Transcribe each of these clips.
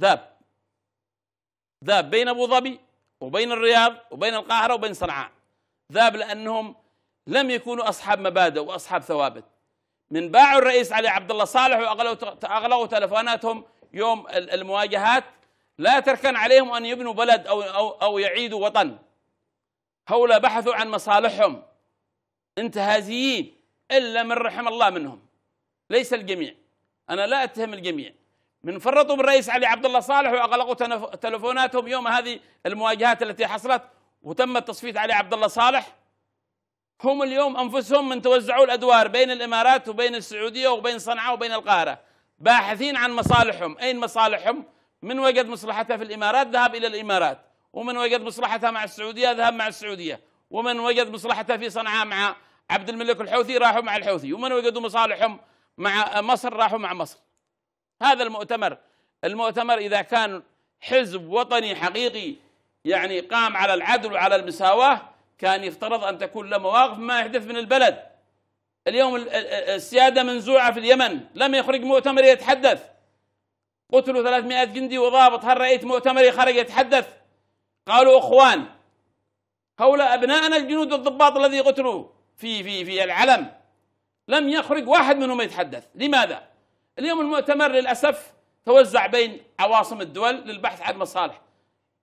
ذاب ذاب بين أبو ظبي وبين الرياض وبين القاهرة وبين صنعاء ذاب لأنهم لم يكونوا أصحاب مبادئ وأصحاب ثوابت من باعوا الرئيس علي عبد الله صالح وأغلقوا تلفوناتهم يوم المواجهات لا تركن عليهم أن يبنوا بلد أو, أو, أو يعيدوا وطن هؤلاء بحثوا عن مصالحهم انتهازيين إلا من رحم الله منهم ليس الجميع أنا لا أتهم الجميع من فرطوا بالرئيس علي عبد الله صالح واغلقوا تلفوناتهم يوم هذه المواجهات التي حصلت وتم التصفية علي عبد الله صالح هم اليوم انفسهم من توزعوا الادوار بين الامارات وبين السعوديه وبين صنعاء وبين القاهره باحثين عن مصالحهم اين مصالحهم من وجد مصلحته في الامارات ذهب الى الامارات ومن وجد مصلحته مع السعوديه ذهب مع السعوديه ومن وجد مصلحته في صنعاء مع عبد الملك الحوثي راحوا مع الحوثي ومن وجدوا مصالحهم مع مصر راحوا مع مصر هذا المؤتمر المؤتمر إذا كان حزب وطني حقيقي يعني قام على العدل وعلى المساواة كان يفترض أن تكون له مواقف ما يحدث من البلد اليوم السيادة منزوعة في اليمن لم يخرج مؤتمر يتحدث قتلوا 300 جندي وضابط هل رأيت مؤتمر خرج يتحدث قالوا أخوان هؤلاء أبنائنا الجنود والضباط الذي قتلوا في في في العلم لم يخرج واحد منهم يتحدث لماذا؟ اليوم المؤتمر للأسف توزع بين عواصم الدول للبحث عن مصالح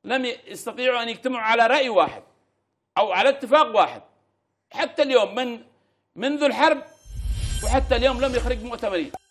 لم يستطيعوا أن يجتمعوا على رأي واحد أو على اتفاق واحد حتى اليوم من منذ الحرب وحتى اليوم لم يخرج مؤتمرين